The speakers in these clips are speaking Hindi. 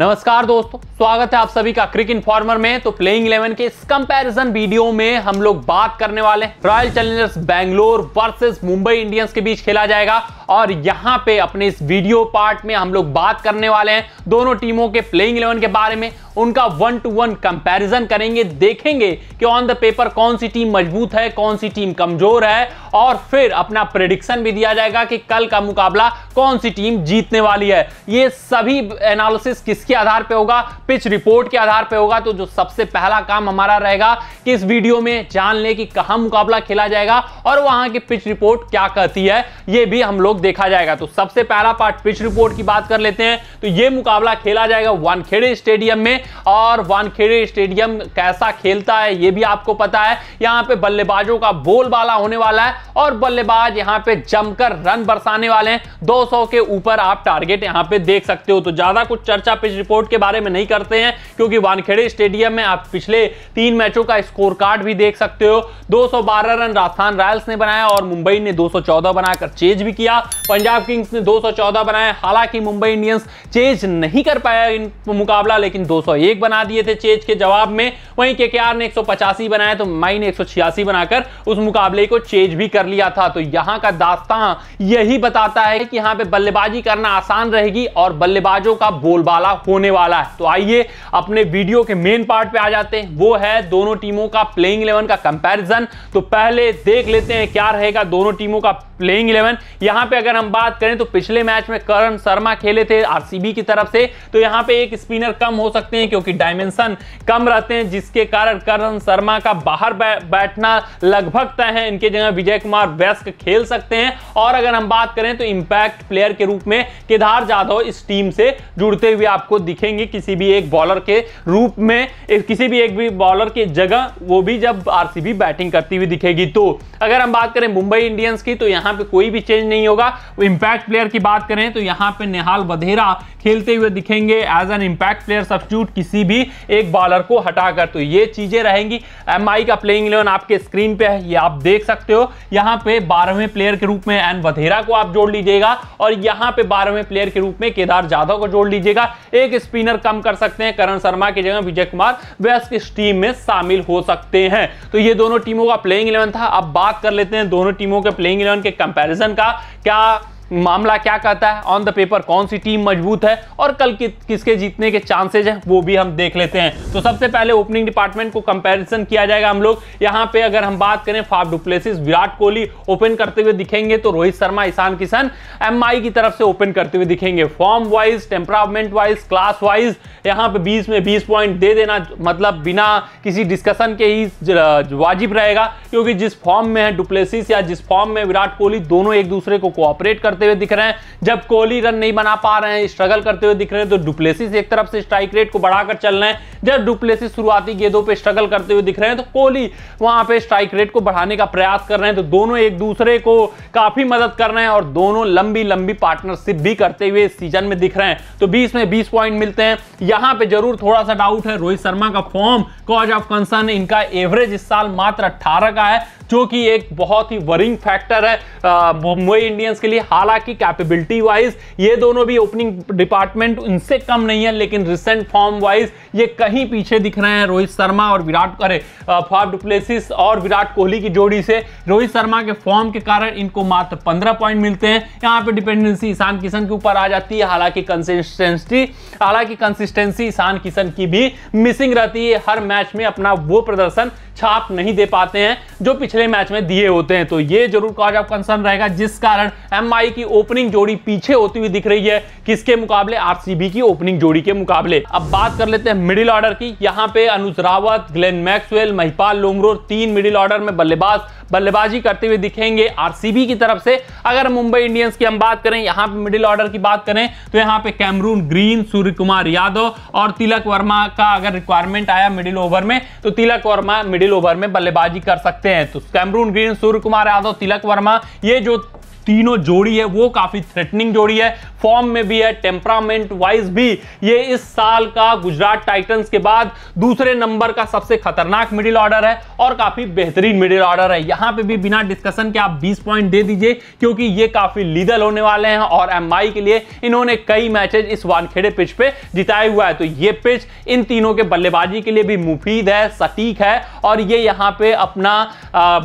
नमस्कार दोस्तों स्वागत है आप सभी का क्रिक इन्फॉर्मर में तो प्लेइंग इलेवन के इस कंपैरिजन वीडियो में हम लोग बात करने वाले Royal Challengers Bangalore versus Mumbai Indians के बीच खेला जाएगा और यहां पे अपने इस वीडियो पार्ट में हम लोग बात करने वाले हैं दोनों टीमों के प्लेइंग इलेवन के बारे में उनका वन टू वन कंपैरिजन करेंगे देखेंगे कि ऑन द पेपर कौन सी टीम मजबूत है कौन सी टीम कमजोर है और फिर अपना प्रिडिक्शन भी दिया जाएगा कि कल का मुकाबला कौन सी टीम जीतने वाली है ये सभी एनालिसिस किसके आधार पर होगा पिच रिपोर्ट के आधार पर होगा तो जो सबसे पहला काम हमारा रहेगा कि इस वीडियो में जान ले कि कहां मुकाबला खेला जाएगा और वहां की पिच रिपोर्ट क्या कहती है ये भी हम लोग देखा जाएगा तो सबसे पहला पार्ट पिच रिपोर्ट की बात कर लेते हैं तो ये मुकाबला खेला जाएगा वानखेड़े स्टेडियम में और वानखेड़े स्टेडियम कैसा खेलता है ये भी आपको पता है यहाँ पे बल्लेबाजों का बोलबाला होने वाला है और बल्लेबाज यहाँ पे जमकर रन बरसाने वाले हैं 200 के ऊपर आप टारगेट यहाँ पे देख सकते हो तो ज्यादा कुछ चर्चा पिच रिपोर्ट के बारे में नहीं करते हैं क्योंकि वानखेड़े स्टेडियम में आप पिछले तीन मैचों का स्कोर कार्ड भी देख सकते हो दो रन राजस्थान रॉयल्स ने बनाया और मुंबई ने दो बनाकर चेज भी किया पंजाब किंग्स ने 214 बनाया हालांकि मुंबई इंडियंस चेज नहीं कर पाया इन मुकाबला लेकिन दो सौ 101 बना दिए थे चेज के जवाब में वहीं के के ने एक बनाया तो माई ने एक बनाकर उस मुकाबले को चेज भी कर लिया था तो यहां का दास्तां यही बताता है कि यहां पे बल्लेबाजी करना आसान रहेगी और बल्लेबाजों का बोलबाला होने वाला है तो आइए अपने वीडियो के मेन पार्ट पे आ जाते हैं वो है दोनों टीमों का प्लेइंग इलेवन का कंपैरिजन तो पहले देख लेते हैं क्या रहेगा दोनों टीमों का प्लेइंग इलेवन यहां पे अगर हम बात करें तो पिछले मैच में करण शर्मा खेले थे आरसीबी की तरफ से तो यहां पे एक स्पिनर कम हो सकते हैं हैं क्योंकि डायमेंशन कम रहते हैं जिसके कारण करण शर्मा का बाहर बैठना लगभग तय है इनके जगह विजय कुमार वैस्क खेल सकते हैं और अगर हम बात करें तो इंपैक्ट प्लेयर के रूप में केदार जाधव इस टीम से जुड़ते हुए आपको दिखेंगे किसी भी एक बॉलर के रूप में किसी भी एक भी बॉलर की जगह वो भी जब आर बैटिंग करती हुई दिखेगी तो अगर हम बात करें मुंबई इंडियंस की तो यहाँ पे कोई भी चेंज नहीं होगा इंपैक्ट प्लेयर की बात करें तो यहाँ पे नेहाल बधेरा खेलते हुए दिखेंगे as an impact player substitute किसी भी एक बॉलर को हटाकर तो ये चीज़ें रहेंगी एम का प्लेइंग इलेवन आपके स्क्रीन पे है ये आप देख सकते हो यहाँ पे बारहवें प्लेयर के रूप में एन वधेरा को आप जोड़ लीजिएगा और यहाँ पे बारहवें प्लेयर के रूप में केदार जाधव को जोड़ लीजिएगा एक स्पिनर कम कर सकते हैं करण शर्मा की जगह विजय कुमार वेस्ट इस टीम में शामिल हो सकते हैं तो ये दोनों टीमों का प्लेइंग इलेवन था अब बात कर लेते हैं दोनों टीमों के प्लेइंग इलेवन के कंपेरिजन का क्या मामला क्या कहता है ऑन द पेपर कौन सी टीम मजबूत है और कल कि, किसके जीतने के चांसेज हैं वो भी हम देख लेते हैं तो सबसे पहले ओपनिंग डिपार्टमेंट को कंपैरिजन किया जाएगा हम लोग यहाँ पे अगर हम बात करें Faf du Plessis Virat Kohli open करते हुए दिखेंगे तो रोहित शर्मा ईशान किशन एम की तरफ से ओपन करते हुए दिखेंगे form wise temperament wise class wise यहाँ पे बीस में बीस पॉइंट दे देना मतलब बिना किसी डिस्कशन के ही वाजिब रहेगा क्योंकि जिस फॉर्म में है डुप्लेसिस या जिस फॉर्म में विराट कोहली दोनों एक दूसरे को कोऑपरेट करते करते हुए दिख रहे हैं जब कोहली रन नहीं बना पा रहे हैं स्ट्रगल करते हुए दिख रहे हैं तो डुप्लेसिस एक तरफ से स्ट्राइक रेट को बढ़ाकर चल रहे हैं जब डुप्लेसिस शुरुआती गेंदों पर स्ट्रगल करते हुए दिख रहे हैं तो कोहली वहां पर स्ट्राइक रेट को बढ़ाने का प्रयास कर रहे हैं तो दोनों एक दूसरे को काफी मदद कर रहे हैं और दोनों लंबी लंबी पार्टनरशिप भी करते हुए सीजन में दिख रहे हैं तो बीस में बीस पॉइंट मिलते हैं यहां पर जरूर थोड़ा सा डाउट है रोहित शर्मा का फॉर्म कॉज ऑफ कंसर्न इनका एवरेज इस साल मात्र अट्ठारह का है जो कि एक बहुत ही वरिंग फैक्टर है मुंबई इंडियंस के लिए हालांकि कैपेबिलिटी वाइज ये दोनों भी ओपनिंग डिपार्टमेंट उनसे कम नहीं है लेकिन रिसेंट फॉर्म वाइज ये कहीं पीछे दिख रहे हैं रोहित शर्मा और विराट अरे फाफ डुप्लेसिस और विराट कोहली की जोड़ी से रोहित शर्मा के फॉर्म के कारण इनको मात्र पंद्रह पॉइंट मिलते हैं यहाँ पर डिपेंडेंसी ईशान किशन के ऊपर आ जाती है हालांकि कंसिस्टेंसी हालांकि कंसिस्टेंसी ईशान किशन की भी मिसिंग रहती है हर मैच में अपना वो प्रदर्शन छाप नहीं दे पाते हैं जो पिछले पिछले मैच में दिए होते हैं तो ये जरूर कॉज ऑफ कंसर्न रहेगा जिस कारण एम की ओपनिंग जोड़ी पीछे होती हुई दिख रही है किसके मुकाबले आर की ओपनिंग जोड़ी के मुकाबले अब बात कर लेते हैं मिडिल ऑर्डर की यहाँ पे अनुज रावत ग्लेन मैक्सवेल महिपाल लोमरो तीन मिडिल ऑर्डर में बल्लेबाज बल्लेबाजी करते हुए दिखेंगे आरसीबी की तरफ से अगर मुंबई इंडियंस की हम बात करें यहाँ पे मिडिल ऑर्डर की बात करें तो यहाँ पे कैमरून ग्रीन सूर्य कुमार यादव और तिलक वर्मा का अगर रिक्वायरमेंट आया मिडिल ओवर में तो तिलक वर्मा मिडिल ओवर में बल्लेबाजी कर सकते हैं तो कैमरून ग्रीन सूर्य कुमार यादव तिलक वर्मा ये जो तीनों जोड़ी है वो काफी थ्रेटनिंग जोड़ी है फॉर्म में भी है टेम्परामेंट वाइज भी ये इस साल का गुजरात टाइटंस के बाद दूसरे नंबर का सबसे खतरनाक मिडिल ऑर्डर है और काफी बेहतरीन मिडिल ऑर्डर है यहां पे भी बिना डिस्कशन के आप 20 पॉइंट दे दीजिए क्योंकि ये काफी लीडल होने वाले हैं और एम के लिए इन्होंने कई मैचेज इस वानखेड़े पिच पे जिताया हुआ है तो ये पिच इन तीनों के बल्लेबाजी के लिए भी मुफीद है सटीक है और ये यहाँ पे अपना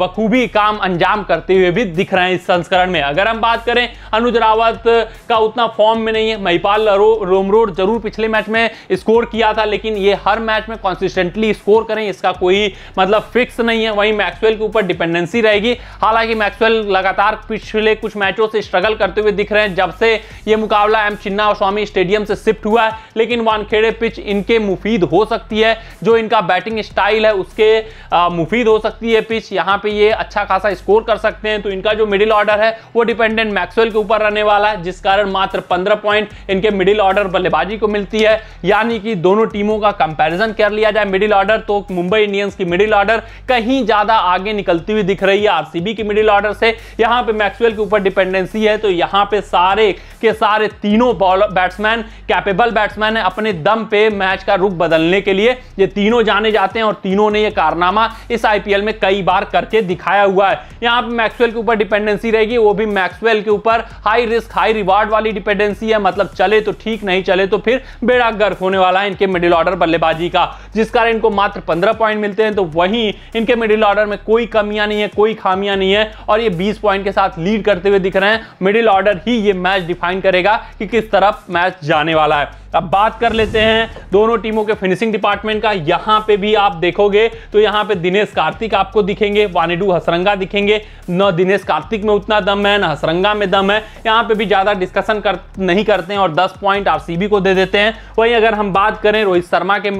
बखूबी काम अंजाम करते हुए भी दिख रहे हैं इस संस्करण में अगर हम बात करें अनुज रावत का उतना फॉर्म में नहीं है महिपाल रोमरोड जरूर पिछले मैच में स्कोर किया था लेकिन ये हर मैच में कॉन्सिस्टेंटली स्कोर करें इसका कोई मतलब फिक्स नहीं है वहीं मैक्सवेल के ऊपर डिपेंडेंसी रहेगी हालांकि मैक्सवेल लगातार पिछले कुछ मैचों से स्ट्रगल करते हुए दिख रहे हैं जब से ये मुकाबला एम चिन्ना स्वामी स्टेडियम से शिफ्ट हुआ है लेकिन वानखेड़े पिच इनके मुफीद हो सकती है जो इनका बैटिंग स्टाइल है उसके आ, मुफीद हो सकती है पिच यहाँ पे ये अच्छा खासा स्कोर कर सकते हैं तो इनका जो मिडिल ऑर्डर है वो डिपेंडेंट मैक्सवेल के ऊपर रहने वाला है जिस कारण मात्र पंद्रह पॉइंट इनके मिडिल ऑर्डर बल्लेबाजी को मिलती है यानी कि दोनों टीमों का कंपेरिजन कर लिया जाए मिडिल ऑर्डर तो मुंबई इंडियंस की मिडिल ऑर्डर कहीं ज्यादा आगे निकलती हुई दिख रही है आरसीबी की मिडिल ऑर्डर से यहां पे मैक्सुअल के ऊपर डिपेंडेंसी है तो यहां पे सारे के सारे तीनों बैट्समैन कैपेबल बैट्समैन है अपने दम पे मैच का रुख बदलने के लिए ये तीनों जाने जाते हैं और तीनों ने यह कारनामा इस आईपीएल में कई बार करके दिखाया हुआ है यहां पर मैक्सुअल के ऊपर डिपेंडेंसी रहेगी वो भी मैक्सवेल के ऊपर हाई रिस्क हाई रिवार्ड वाली डिपेंडेंसी है मतलब चले तो ठीक नहीं चले तो फिर बेड़ा गर्क होने वाला है इनके मिडिल ऑर्डर बल्लेबाजी का जिस कारण इनको मात्र पंद्रह पॉइंट मिलते हैं तो वहीं इनके मिडिल ऑर्डर में कोई कमियां नहीं है कोई खामियां नहीं है और ये बीस पॉइंट के साथ लीड करते हुए दिख रहे हैं मिडिल ऑर्डर ही ये मैच डिफाइन करेगा कि किस तरफ मैच जाने वाला है अब बात कर लेते हैं दोनों टीमों के फिनिशिंग डिपार्टमेंट का यहाँ पे भी आप देखोगे तो यहाँ पे दिनेश कार्तिक आपको दिखेंगे वानिडू हसरंगा दिखेंगे न दिनेश कार्तिक में उतना दम है न हसरंगा में दम है यहाँ पे भी ज़्यादा डिस्कशन कर नहीं करते हैं और दस पॉइंट आर को दे देते हैं वहीं अगर हम बात करें रोहित शर्मा के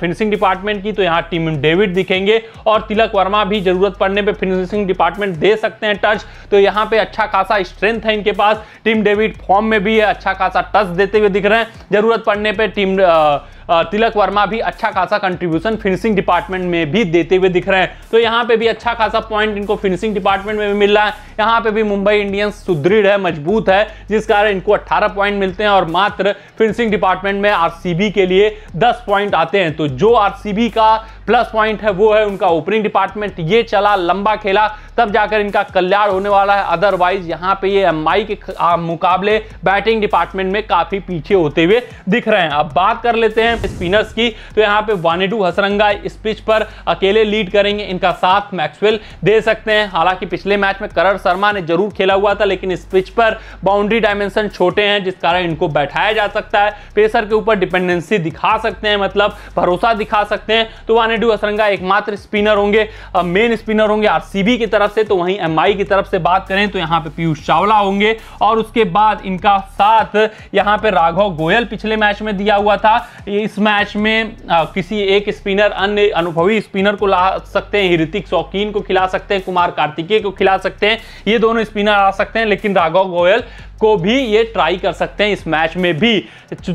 फिनिशिंग डिपार्टमेंट की तो यहाँ टीम डेविड दिखेंगे और तिलक वर्मा भी जरूरत पड़ने पर फिनिशिंग डिपार्टमेंट दे सकते हैं टच तो यहाँ पे अच्छा खासा स्ट्रेंथ है इनके पास टीम डेविड फॉर्म में भी है अच्छा खासा टच देते हुए दिख रहे हैं जरूरत पढ़ने पे टीम तिलक वर्मा भी अच्छा खासा कंट्रीब्यूशन फिनिशिंग डिपार्टमेंट में भी देते हुए दिख रहे हैं तो यहाँ पे भी अच्छा खासा पॉइंट इनको फिनिशिंग डिपार्टमेंट में भी मिल रहा है यहाँ पे भी मुंबई इंडियंस सुदृढ़ है मजबूत है जिस कारण इनको अट्ठारह पॉइंट मिलते हैं और मात्र फिनिशिंग डिपार्टमेंट में आर के लिए दस पॉइंट आते हैं तो जो आर का प्लस पॉइंट है वो है उनका ओपनिंग डिपार्टमेंट ये चला लंबा खेला तब जाकर इनका कल्याण होने वाला है अदरवाइज यहाँ पे ये एम के मुकाबले बैटिंग डिपार्टमेंट में काफी पीछे होते हुए दिख रहे हैं अब बात कर लेते हैं स्पिनर्स की तो यहाँ पे वानेडू हसरंगा इस पिच पर अकेले लीड करेंगे इनका साथ मैक्सवेल दे सकते हैं हालांकि पिछले मैच में करण शर्मा ने जरूर खेला हुआ था लेकिन इस पिच पर बाउंड्री डायमेंशन छोटे हैं जिस कारण इनको बैठाया जा सकता है पेसर के ऊपर डिपेंडेंसी दिखा सकते हैं मतलब भरोसा दिखा सकते हैं तो वानेडू हसरंगा एकमात्र स्पिनर होंगे मेन स्पिनर होंगे आर की तरफ से तो वहीं एम की तरफ से बात करें तो यहाँ पे पीयूष चावला होंगे और उसके बाद इनका साथ यहाँ पे राघव गोयल पिछले मैच में दिया हुआ था ये इस मैच में आ, किसी एक स्पिनर अन्य अनुभवी स्पिनर को ला सकते हैं ऋतिक शौकीन को खिला सकते हैं कुमार कार्तिकेय को खिला सकते हैं ये दोनों स्पिनर आ सकते हैं लेकिन राघव गोयल को भी ये ट्राई कर सकते हैं इस मैच में भी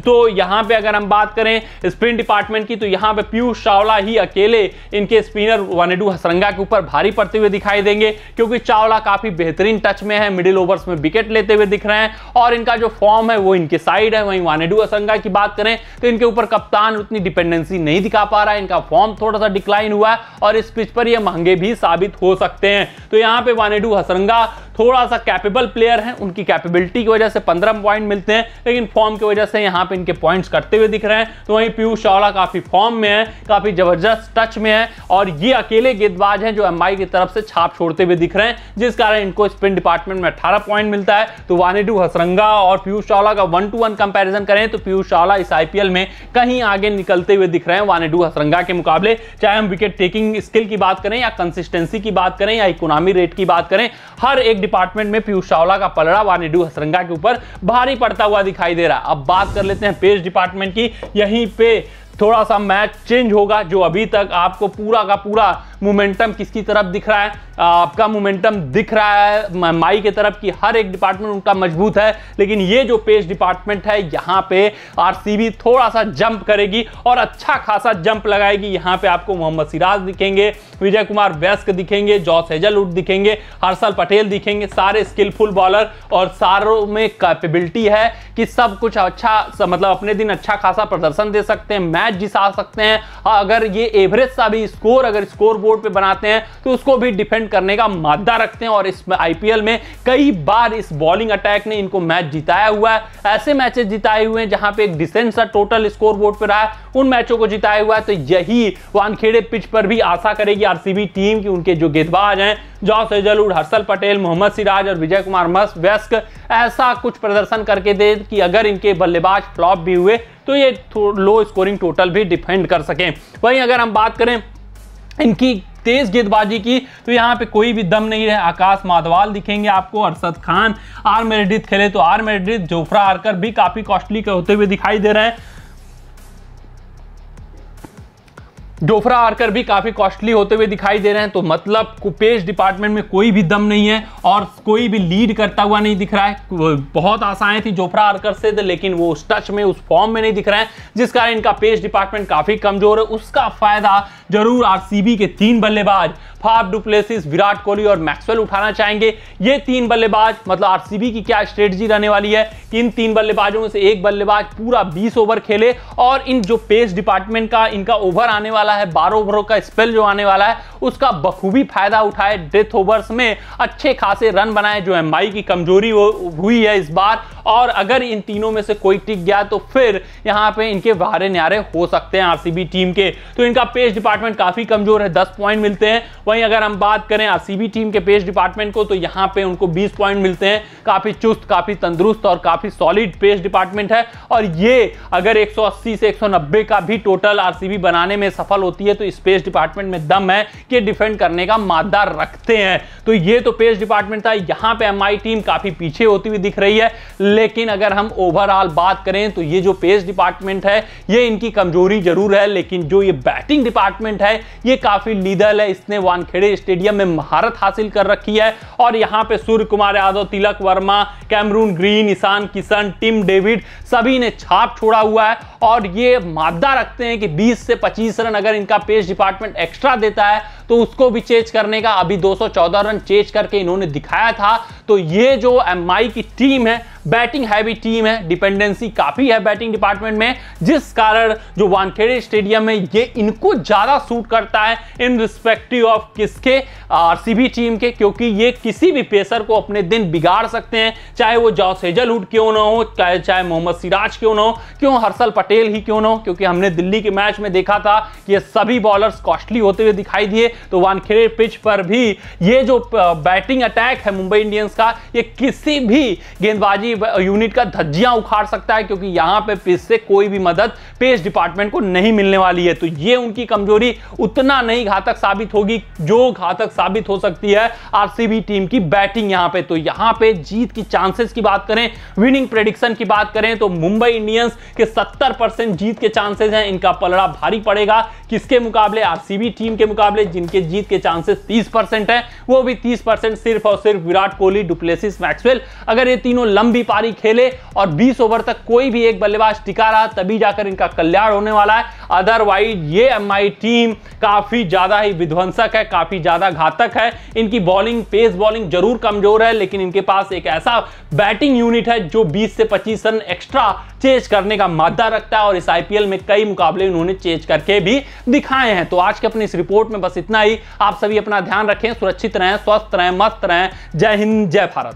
तो यहाँ पे अगर हम बात करें स्पिन डिपार्टमेंट की तो यहाँ पे पीयूष चावला ही अकेले इनके स्पिनर वनेडू हसरंगा के ऊपर भारी पड़ते हुए दिखाई देंगे क्योंकि चावला काफ़ी बेहतरीन टच में है मिडिल ओवर्स में विकेट लेते हुए दिख रहे हैं और इनका जो फॉर्म है वो इनके साइड है वहीं वानेडू हसरंगा की बात करें तो इनके ऊपर कप्तान उतनी डिपेंडेंसी नहीं दिखा पा रहा है इनका फॉर्म थोड़ा सा डिक्लाइन हुआ है और इस पिच पर ये महंगे भी साबित हो सकते हैं तो यहाँ पे वानेडू हसरंगा थोड़ा सा कैपेबल प्लेयर हैं उनकी कैपेबिलिटी की वजह से पंद्रह पॉइंट मिलते हैं लेकिन फॉर्म की वजह से यहाँ पे इनके पॉइंट्स कटते हुए दिख रहे हैं तो वहीं पीयूष चावला काफ़ी फॉर्म में है काफ़ी जबरदस्त टच में है और ये अकेले गेंदबाज हैं जो एम की तरफ से छाप छोड़ते हुए दिख रहे हैं जिस कारण इनको स्पिन डिपार्टमेंट में अठारह पॉइंट मिलता है तो वानेडू हसरंगा और पीयूष चावला का वन टू वन कंपेरिजन करें तो पीयूष चावला इस आई में कहीं आगे निकलते हुए दिख रहे हैं वानेडू हसरंगा के मुकाबले चाहे हम विकेट टेकिंग स्किल की बात करें या कंसिस्टेंसी की बात करें या इकोनॉमी रेट की बात करें हर एक डिपार्टमेंट में पीयूष चावला का पलड़ा वानेडू हसरंगा के ऊपर भारी पड़ता हुआ दिखाई दे रहा अब बात कर लेते हैं पेज डिपार्टमेंट की यहीं पे थोड़ा सा मैच चेंज होगा जो अभी तक आपको पूरा का पूरा मोमेंटम किसकी तरफ दिख रहा है आपका मोमेंटम दिख रहा है माई की तरफ कि हर एक डिपार्टमेंट उनका मजबूत है लेकिन ये जो पेस डिपार्टमेंट है यहाँ पे आरसीबी थोड़ा सा जंप करेगी और अच्छा खासा जंप लगाएगी यहाँ पे आपको मोहम्मद सिराज दिखेंगे विजय कुमार वैस्क दिखेंगे जॉस हेजलवुड दिखेंगे हर्षल पटेल दिखेंगे सारे स्किलफुल बॉलर और सारों में कैपेबिलिटी है कि सब कुछ अच्छा मतलब अपने दिन अच्छा खासा प्रदर्शन दे सकते हैं मैच जिता सकते हैं अगर ये एवरेज सा भी स्कोर अगर स्कोर बोर्ड पर बनाते हैं तो उसको भी डिफेंड डिफेंड करने का मादा रखते हैं और इस आईपीएल में कई बार इस बॉलिंग अटैक ने इनको मैच जिताया हुआ है ऐसे मैचेस जिताए हुए हैं जहां पे एक डिसेंट सा टोटल स्कोर बोर्ड पर रहा है उन मैचों को जिताया हुआ है तो यही वानखेड़े पिच पर भी आशा करेगी आरसीबी टीम की उनके जो गेंदबाज हैं जॉस हेजलवुड हर्षल पटेल मोहम्मद सिराज और विजय कुमार मस व्यस्क ऐसा कुछ प्रदर्शन करके दे कि अगर इनके बल्लेबाज फ्लॉप भी हुए तो ये लो स्कोरिंग टोटल भी डिफेंड कर सकें वहीं अगर हम बात करें इनकी तेज गेंदबाजी की तो यहाँ पे कोई भी दम नहीं रहे आकाश माधवाल दिखेंगे आपको अरसद खान आर मेरेडित खेले तो आर मेरेडित जोफ्रा आरकर भी काफी कॉस्टली के होते हुए दिखाई दे रहे हैं डोफरा आरकर भी काफ़ी कॉस्टली होते हुए दिखाई दे रहे हैं तो मतलब कुपेश डिपार्टमेंट में कोई भी दम नहीं है और कोई भी लीड करता हुआ नहीं दिख रहा है बहुत आशाएं थी जोफरा आरकर से लेकिन वो उस टच में उस फॉर्म में नहीं दिख रहा है जिस कारण इनका पेश डिपार्टमेंट काफ़ी कमज़ोर है उसका फ़ायदा जरूर आरसीबी के तीन बल्लेबाज फाफ डुप्लेसिस विराट कोहली और मैक्सवेल उठाना चाहेंगे ये तीन बल्लेबाज मतलब आरसीबी की क्या स्ट्रेटजी रहने वाली है कि इन तीन बल्लेबाजों में से एक बल्लेबाज पूरा 20 ओवर खेले और इन जो पेस डिपार्टमेंट का इनका ओवर आने वाला है बारह ओवरों का स्पेल जो आने वाला है उसका बखूबी फायदा उठाए डेथ ओवर्स में अच्छे खासे रन बनाए जो एम की कमजोरी हुई है इस बार और अगर इन तीनों में से कोई टिक गया तो फिर यहाँ पे इनके वारे न्यारे हो सकते हैं आरसीबी टीम के तो इनका पेस डिपार्ट डिपार्टमेंट काफी कमजोर है दस पॉइंट मिलते हैं वहीं अगर हम बात करें आरसीबी टीम के पेस डिपार्टमेंट को तो यहाँ पे उनको बीस पॉइंट मिलते हैं काफी चुस्त काफी तंदुरुस्त और काफी सॉलिड पेस डिपार्टमेंट है और ये अगर एक से एक का भी टोटल आर बनाने में सफल होती है तो इस पेस डिपार्टमेंट में दम है कि डिफेंड करने का मादा रखते हैं तो ये तो पेस डिपार्टमेंट था यहाँ पे एम टीम काफी पीछे होती हुई दिख रही है लेकिन अगर हम ओवरऑल बात करें तो ये जो पेस डिपार्टमेंट है ये इनकी कमजोरी जरूर है लेकिन जो ये बैटिंग डिपार्टमेंट स्टेटमेंट है ये काफी लीडल है इसने वानखेड़े स्टेडियम में महारत हासिल कर रखी है और यहाँ पे Surya Kumar Yadav Tilak Varma Cameron Green Ishan Kishan Tim David सभी ने छाप छोड़ा हुआ है और ये मादा रखते हैं कि 20 से 25 रन अगर इनका पेस डिपार्टमेंट एक्स्ट्रा देता है तो उसको भी चेज करने का अभी 214 रन चेज करके इन्होंने दिखाया था तो ये जो एम की टीम है बैटिंग हैवी टीम है डिपेंडेंसी काफ़ी है बैटिंग डिपार्टमेंट में जिस कारण जो वानखेड़े स्टेडियम है ये इनको ज़्यादा सूट करता है इन रिस्पेक्टिव ऑफ किसके आरसीबी टीम के क्योंकि ये किसी भी पेसर को अपने दिन बिगाड़ सकते हैं चाहे वो जॉस हेजलहुड क्यों ना हो चाहे चाहे मोहम्मद सिराज क्यों ना हो क्यों हर्षल पटेल ही क्यों ना हो क्योंकि हमने दिल्ली के मैच में देखा था कि ये सभी बॉलर्स कॉस्टली होते हुए दिखाई दिए तो वानखेड़े पिच पर भी ये जो बैटिंग अटैक है मुंबई इंडियंस का ये किसी भी गेंदबाजी यूनिट का धज्जियां उखाड़ सकता है क्योंकि यहां पे फिर से कोई भी मदद पेस डिपार्टमेंट को नहीं मिलने वाली है तो ये उनकी कमजोरी उतना नहीं घातक साबित होगी जो घातक साबित हो सकती है आरसीबी टीम की बैटिंग यहां पे तो यहां पे जीत की चांसेस की बात करें विनिंग प्रेडिक्शन की बात करें तो मुंबई इंडियंस के सत्तर जीत के चांसेस हैं इनका पलड़ा भारी पड़ेगा किसके मुकाबले आरसीबी टीम के मुकाबले जिनके जीत के चांसेस तीस परसेंट है वो भी तीस सिर्फ और सिर्फ विराट कोहली डुप्लेसिस मैक्सवेल अगर ये तीनों लंबी पारी खेले और 20 ओवर तक कोई भी एक बल्लेबाज टिका रहा तभी जाकर इनका कल्याण होने वाला है अदरवाइज ये एम टीम काफ़ी ज़्यादा ही विध्वंसक है काफ़ी ज़्यादा घातक है इनकी बॉलिंग पेस बॉलिंग जरूर कमज़ोर है लेकिन इनके पास एक ऐसा बैटिंग यूनिट है जो बीस से पच्चीस रन एक्स्ट्रा चेज करने का मादा रखता है और इस आईपीएल में कई मुकाबले उन्होंने चेज करके भी दिखाए हैं तो आज के अपने इस रिपोर्ट में बस इतना ही आप सभी अपना ध्यान रखें सुरक्षित रहें स्वस्थ रहें मस्त रहें जय हिंद जय भारत